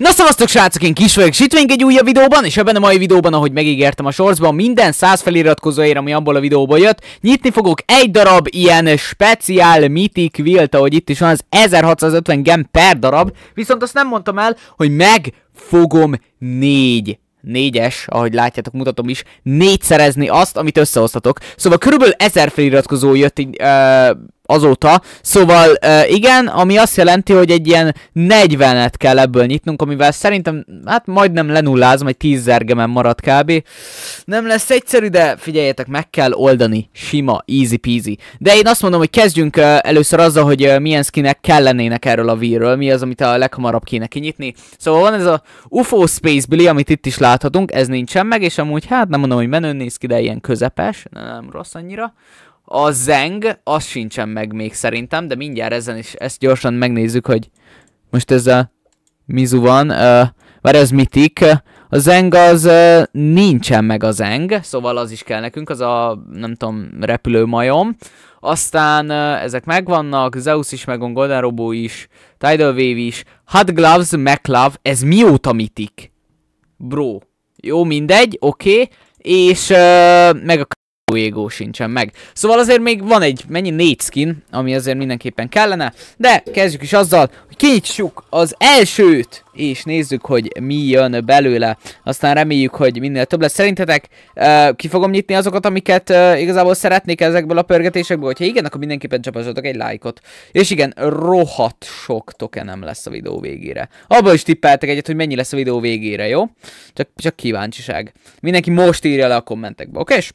Na szavaztok srácok, én kis vagyok, sütvénk egy újabb videóban, és ebben a mai videóban, ahogy megígértem a sorsban, minden 100 feliratkozóért, ami abból a videóból jött, nyitni fogok egy darab ilyen speciál mitik vilt, ahogy itt is van, az 1650 gem per darab, viszont azt nem mondtam el, hogy meg fogom négy négyes, ahogy látjátok, mutatom is, négyszerezni azt, amit összehoztatok. Szóval körülbelül ezer feliratkozó jött így, uh, azóta. Szóval uh, igen, ami azt jelenti, hogy egy ilyen 40-et kell ebből nyitnunk, amivel szerintem hát majdnem lenullázom, egy 10 zergemen marad kb. Nem lesz egyszerű, de figyeljetek, meg kell oldani. Sima, easy peasy. De én azt mondom, hogy kezdjünk uh, először azzal, hogy uh, milyen skinek kellenének erről a vírről, mi az, amit a leghamarabb kéne kinyitni. Szóval van ez a UFO Space Billy, amit itt is láthatunk, ez nincsen meg, és amúgy hát nem mondom, hogy menő néz ki, de ilyen közepes, nem, nem rossz annyira. A zeng, az sincsen meg még szerintem, de mindjárt ezen is ezt gyorsan megnézzük, hogy most ez a Mizu van, uh, várj, ez mitik. A zeng az uh, nincsen meg a zeng, szóval az is kell nekünk, az a nem tudom, repülő majom. Aztán uh, ezek megvannak, Zeus is megvan, Golden Robo is, Tidal Wave is, Hot Gloves, McLove, ez mióta mitik? Bro. Jó, mindegy, oké. Okay. És uh, meg a égó sincsen meg. Szóval azért még van egy, mennyi négy skin, ami azért mindenképpen kellene, de kezdjük is azzal, hogy kinyitsuk az elsőt, és nézzük, hogy mi jön belőle. Aztán reméljük, hogy minél több lesz. Szerintetek uh, ki fogom nyitni azokat, amiket uh, igazából szeretnék ezekből a pörgetésekből? Hogyha igen, akkor mindenképpen csapassatok egy lájkot. És igen, rohadt sok tokenem lesz a videó végére. Abba is tippeltek egyet, hogy mennyi lesz a videó végére, jó? Csak, csak kíváncsiság. Mindenki most írja le a kommentekbe, oké? Okay?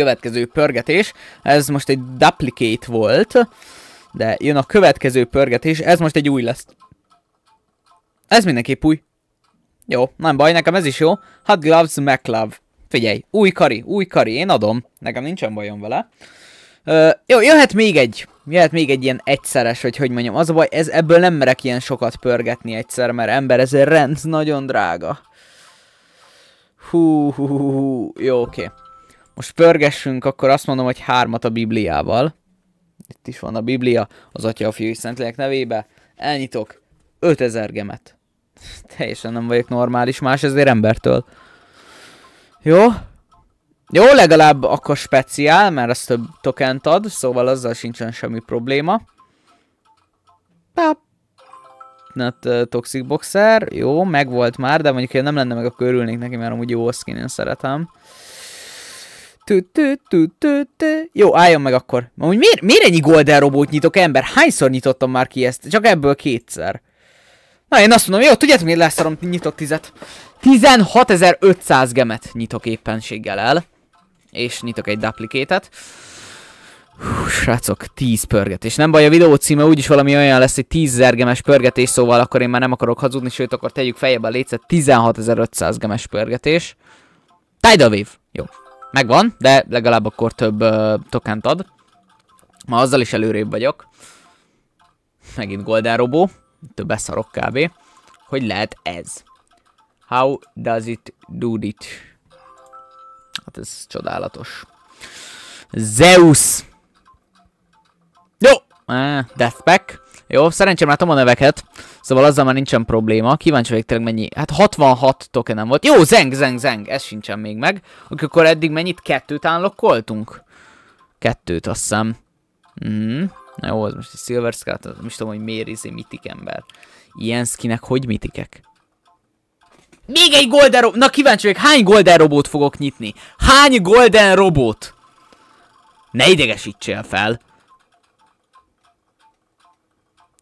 következő pörgetés. Ez most egy duplicate volt, de jön a következő pörgetés, ez most egy új lesz. Ez mindenképp új. Jó, nem baj, nekem ez is jó. Hot gloves, McLove. Figyelj, új kari, új kari, én adom. Nekem nincsen bajom vele. Ö, jó, jöhet még egy. Jöhet még egy ilyen egyszeres, vagy hogy mondjam. Az a baj, ez, ebből nem merek ilyen sokat pörgetni egyszer, mert ember, ez rend nagyon drága. Hú, hú, hú, hú. jó, oké. Okay. Most pörgessünk, akkor azt mondom, hogy hármat a Bibliával. Itt is van a Biblia, az Atya, a Fiú és Szentlélek nevébe. Elnyitok 5000 gemet. Teljesen nem vagyok normális, más ezért embertől. Jó? Jó, legalább akkor speciál, mert az több tokent ad, szóval azzal sincsen semmi probléma. Pap. Net uh, Toxic Boxer, jó, megvolt már, de mondjuk, hogy nem lenne meg, akkor örülnék neki, mert amúgy jó skin, én szeretem. Tü, tü, tü, tü, tü. Jó, álljon meg akkor. Amúgy miért, miért ennyi golden robót nyitok, ember? Hányszor nyitottam már ki ezt? Csak ebből kétszer. Na, én azt mondom, jó, tudjátok, miért leszarom, nyitok tizet. 16.500 gemet nyitok éppenséggel el. És nyitok egy duplikétet. Hú, srácok, 10 pörgetés. Nem baj, a videó címe úgyis valami olyan lesz, hogy 10 gemes pörgetés, szóval akkor én már nem akarok hazudni, sőt, akkor tegyük feljebb a lécet, 16.500 gemes pörgetés. Tidal Wave. Jó. Megvan, de legalább akkor több uh, tokent ad. Ma azzal is előrébb vagyok. Megint Golden Robo. Több eszarok kb. Hogy lehet ez? How does it do it? Hát ez csodálatos. Zeus! Eh, Deathpack. Jó, szerencsém látom a neveket, szóval azzal már nincsen probléma. Kíváncsi vagyok tényleg mennyi. Hát 66 tokenem volt. Jó, zeng, zeng, zeng, ez sincsen még meg. Akkor eddig mennyit? Kettőt állokkoltunk? Kettőt, azt hiszem. Mm. Na jó, az most egy Silver Scout, nem is tudom, hogy miért izé mitik ember. Ilyen skinek hogy mitikek? Még egy golden robot! Na kíváncsi vagyok, hány golden Robot fogok nyitni? Hány golden Robot? Ne idegesítsél fel!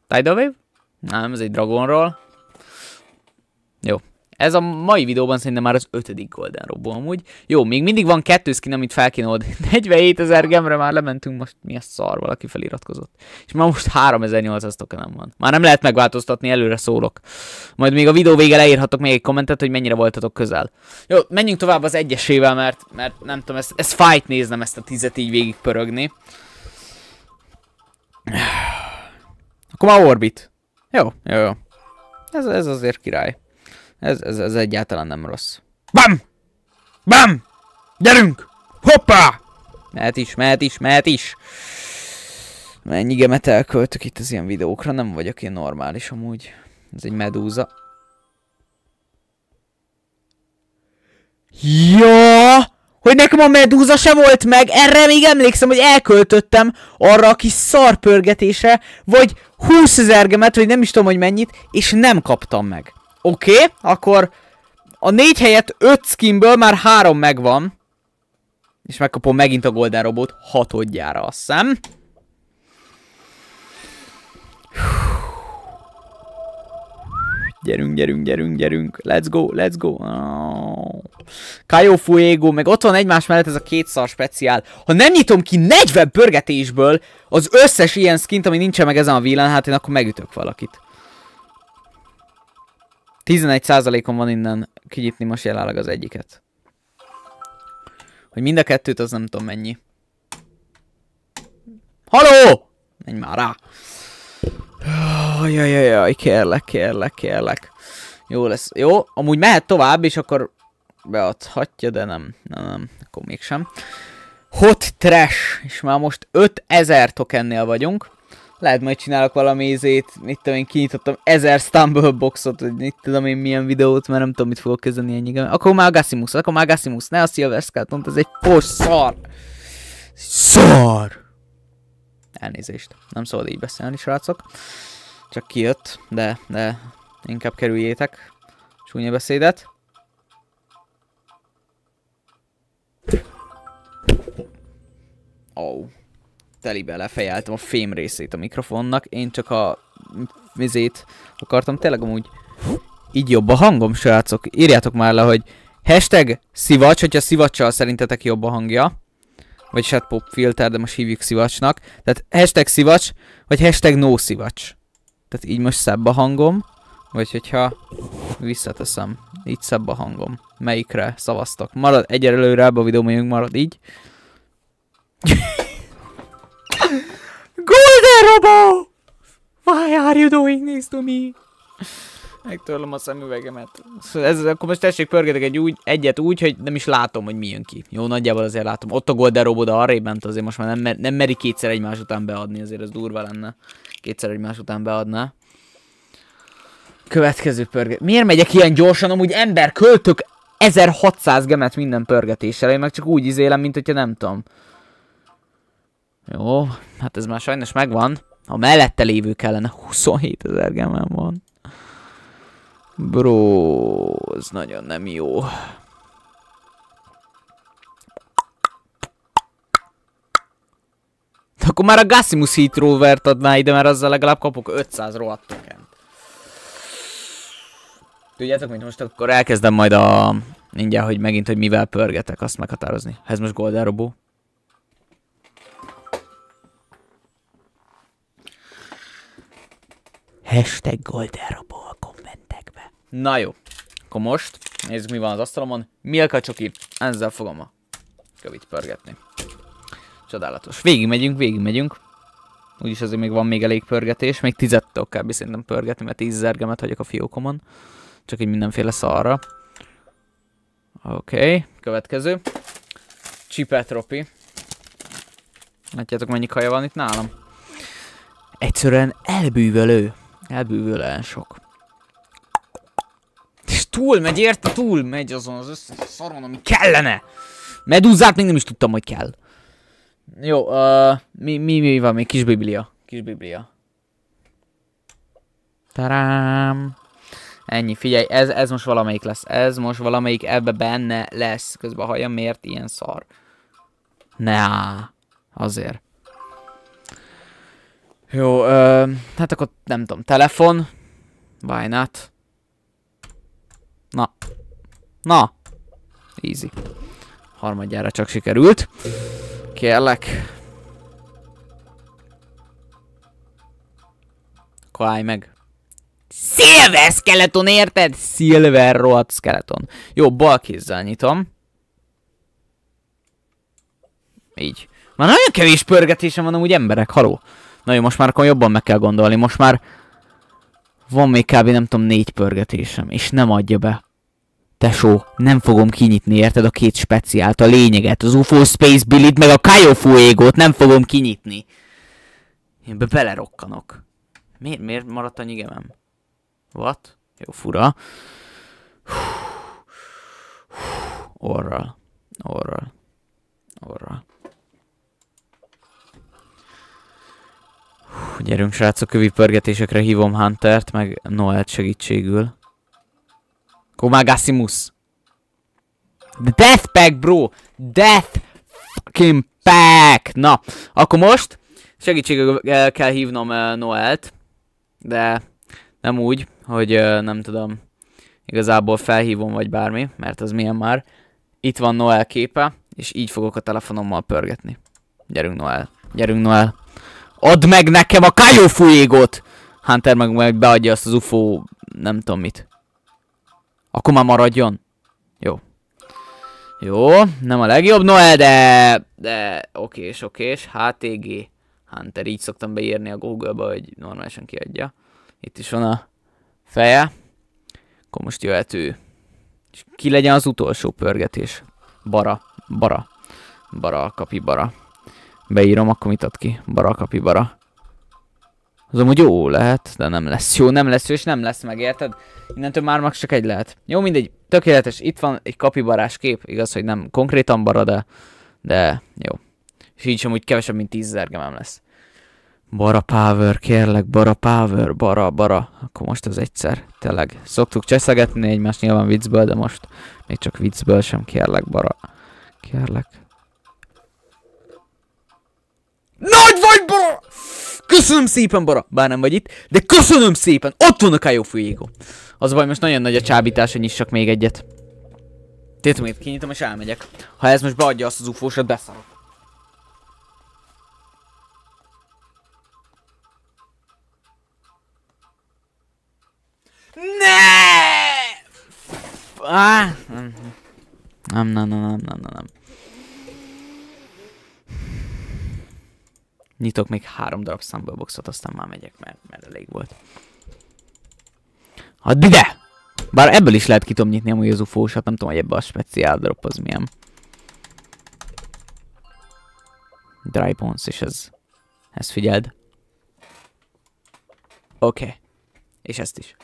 Tidal Wave? Nem, ez egy Dragonról. Jó. Ez a mai videóban szerintem már az ötödik Golden Robo amúgy. Jó, még mindig van kettő skin, amit fel kéne old. 47 ezer gemre már lementünk, most mi a szar, valaki feliratkozott. És már most 3800 tokenem van. Már nem lehet megváltoztatni, előre szólok. Majd még a videó vége leírhatok még egy kommentet, hogy mennyire voltatok közel. Jó, menjünk tovább az egyesével, mert, mert nem tudom, ez, ez fight néznem ezt a tizet így végig pörögni. Akkor már Orbit. Jó, jó, jó. Ez, ez azért király. Ez, ez, ez egyáltalán nem rossz. Bam! Bam! Gyerünk! Hoppá! Mehet is, mehet is, mehet is! Mennyi gemet elköltök itt az ilyen videókra, nem vagyok én normális amúgy. Ez egy medúza. Ja! hogy nekem a medúza se volt meg, erre még emlékszem, hogy elköltöttem arra a kis szarpörgetésre, vagy 20 gemet, vagy nem is tudom, hogy mennyit, és nem kaptam meg. Oké, okay, akkor a négy helyett 5 skinből már három megvan. És megkapom megint a Golden Robot hatodjára, azt hiszem. Gyerünk, gyerünk, gyerünk, gyerünk. Let's go, let's go. Oh. Fuego, meg ott van egymás mellett ez a két szar speciál. Ha nem nyitom ki 40 pörgetésből az összes ilyen skint, ami nincsen meg ezen a vilán hát én akkor megütök valakit. 11%-on van innen kinyitni most jelenleg az egyiket. Hogy mind a kettőt, az nem tudom mennyi. Haló! Menj már rá! Jaj, kérlek, kérlek, kérlek. Jó lesz. Jó, amúgy mehet tovább, és akkor beadhatja, de nem, nem, nem, akkor mégsem. Hot Trash, és már most 5000 tokennél vagyunk. Lehet majd csinálok valami ízét, mit tudom én, kinyitottam 1000 Stumble Boxot, hogy mit tudom én milyen videót, mert nem tudom, mit fogok kezdeni ennyi. Akkor már Gassimus, akkor már Gassimus, ne a Silver Skelton, ez egy posz szar. Szar! Elnézést. Nem szabad így beszélni, srácok. Csak kijött, de, de inkább kerüljétek Súnya beszédet. Ó, oh. telibe lefejeltem a fém részét a mikrofonnak, én csak a vizét akartam. Tényleg amúgy így jobb a hangom, srácok. Írjátok már le, hogy hashtag szivacs, hogyha szivacsal szerintetek jobb a hangja. Vagy hát popfilter, de most hívjuk szivacsnak. Tehát hashtag szivacs, vagy hashtag no szivacs. Tehát így most szebb a hangom. Vagy hogyha visszateszem. Így szebb a hangom. Melyikre szavaztak. Marad egyelőre ebbe a videó mondjuk marad így. Golden Robo! Why are you doing this to me? Megtörlöm a szemüvegemet. Szóval ez, akkor most tessék pörgetek egy úgy, egyet úgy, hogy nem is látom, hogy mi jön ki. Jó, nagyjából azért látom. Ott a robo oda arrébb ment, azért most már nem, mer nem meri kétszer egymás után beadni, azért ez durva lenne. Kétszer egymás után beadná. Következő pörget. Miért megyek ilyen gyorsan? Amúgy ember, költök 1600 gemet minden pörgetéssel. Én meg csak úgy izélem, mint hogyha nem tudom. Jó, hát ez már sajnos megvan. A mellette lévő kellene 27 ezer gemem van. Bro, ez nagyon nem jó. De akkor már a Gassimus Heat Rovert adná ide, mert azzal legalább kapok 500 rohadt token. Tudjátok, mint most akkor elkezdem majd a... Mindjárt, hogy megint, hogy mivel pörgetek, azt meghatározni. Ez most Golden Robo. Hashtag Golden Robo. Na jó. Akkor most, nézzük mi van az asztalomon. Milka csoki. Ezzel fogom a kövit pörgetni. Csodálatos. végig megyünk. Úgyis azért még van még elég pörgetés. Még tizettől kb. szerintem pörgetni, mert tíz zergemet hagyok a fiókomon. Csak így mindenféle szarra. Oké, okay. következő. Csipetropi. Látjátok mennyi kaja van itt nálam? Egyszerűen elbűvölő. Elbűvölően sok. Túl, megy, érte? megy azon az összes szaron, ami kellene. Medúzát még nem is tudtam, hogy kell. Jó, uh, mi, mi, mi van még? Kis biblia. Kis biblia. Tarám. Ennyi, figyelj, ez, ez most valamelyik lesz. Ez most valamelyik ebbe benne lesz. Közben hallja, miért ilyen szar. Ne, azért. Jó, uh, hát akkor nem tudom, telefon. Why not? Na. Na. Easy. Harmadjára csak sikerült. Kérlek. Akkor meg. Silver skeleton, érted? Silver rohadt skeleton. Jó, bal kézzel nyitom. Így. Már nagyon kevés pörgetésem van amúgy emberek, haló. Na jó, most már akkor jobban meg kell gondolni. Most már van még kb. nem tudom négy pörgetésem, és nem adja be. Tesó, nem fogom kinyitni, érted? A két speciált, a lényeget, az UFO Space Billit, meg a Kaiofu égót nem fogom kinyitni. Én be belerokkanok. Miért, miért maradt a nyigemem? What? Jó, fura. Orral. Orral. Orral. Hú, gyerünk srácok, pörgetésekre hívom Huntert, meg Noelt segítségül. Komagassimus! Death pack, bro! Death fucking pack! Na, akkor most segítségül kell hívnom uh, Noelt, de nem úgy, hogy uh, nem tudom, igazából felhívom vagy bármi, mert az milyen már. Itt van Noel képe, és így fogok a telefonommal pörgetni. Gyerünk Noel, gyerünk Noel. Add meg nekem a kájófújégot! Hunter meg, majd beadja azt az UFO... nem tudom mit. Akkor már maradjon. Jó. Jó, nem a legjobb Noel, de... De oké és oké és HTG Hunter. Így szoktam beírni a Google-ba, hogy normálisan kiadja. Itt is van a feje. Akkor most jöhet ő. És ki legyen az utolsó pörgetés? Bara. Bara. Bara, kapi bara. Beírom, akkor mit ad ki? Bara kapibara. Az amúgy jó lehet, de nem lesz jó, nem lesz jó, és nem lesz meg, érted? Innentől már meg csak egy lehet. Jó, mindegy, tökéletes, itt van egy kapibarás kép, igaz, hogy nem konkrétan bara, de, de jó. És így sem úgy kevesebb, mint 10 gemem lesz. Bara power, kérlek, bara power, bara, bara. Akkor most az egyszer, tényleg. Szoktuk cseszegetni egymást nyilván viccből, de most még csak viccből sem, kérlek, bara. Kérlek. Nagy vagy, bro! Köszönöm szépen, bara! Bár nem vagy itt, de köszönöm szépen! Ott van a Kajó Fuego. Az baj, most nagyon nagy a csábítás, hogy nyissak még egyet. Tétumét kinyitom és elmegyek. Ha ez most beadja azt az ufósat, beszarok. Ne! Ah, nem, nem, nem, nem, nem, nem, nem. nyitok még három darab Stumble Boxot, aztán már megyek, mert, mert elég volt. Hadd ide! Bár ebből is lehet kitom nyitni amúgy az ufo nem tudom, hogy ebbe a speciál drop az milyen. Dry bones, és ez... Ezt figyeld. Oké. Okay. És ezt is.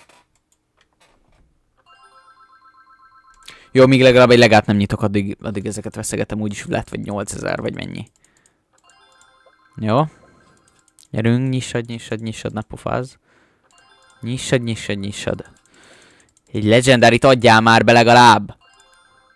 Jó, míg legalább egy legát nem nyitok, addig, addig ezeket veszegetem, úgyis lett vagy 8000, vagy mennyi. Jó. Gyerünk, nyissad, nyissad, nyissad, ne pofáz. Nyissad, nyissad, nyissad. Egy legendárit adjál már be legalább!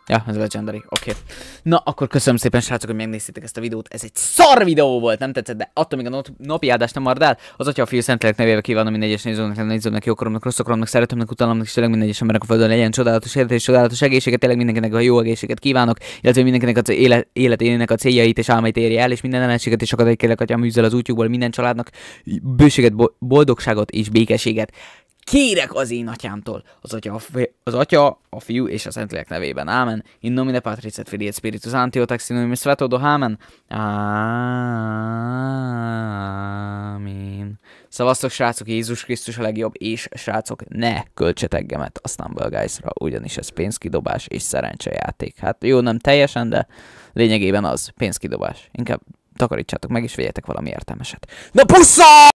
Ja, ez a legendary, oké. Okay. Na, akkor köszönöm szépen srácok, hogy megnéztétek ezt a videót. Ez egy szar videó volt, nem tetszett, de attól még a napi áldást nem marad el. Az atya a fiú szentlélek nevével kívánom minden egyes nézőnek, nézőnek, jókoromnak, rosszakoromnak, szeretőmnek, utalomnak, és tényleg minden egyes embernek a földön legyen csodálatos élet és csodálatos egészséget, tényleg mindenkinek a jó egészséget kívánok, illetve mindenkinek az élet, életének a céljait és álmait érje el, és minden ellenséget és kérlek, hogy a műzel az útjukból minden családnak bőséget, boldogságot és békességet kérek az én atyámtól, az atya, a fi, az atya, a fiú és a Szentlélek nevében. Amen. In nomine Patris et Filii et Spiritus Antio Textinum Svetodo. Amen. Amen. Szavaztok, srácok, Jézus Krisztus a legjobb, és srácok, ne költsetek gemet a Stumble Guys-ra, ugyanis ez pénzkidobás és szerencsejáték. Hát jó, nem teljesen, de lényegében az pénzkidobás. Inkább takarítsátok meg, és vegyetek valami értelmeset. Na pussza!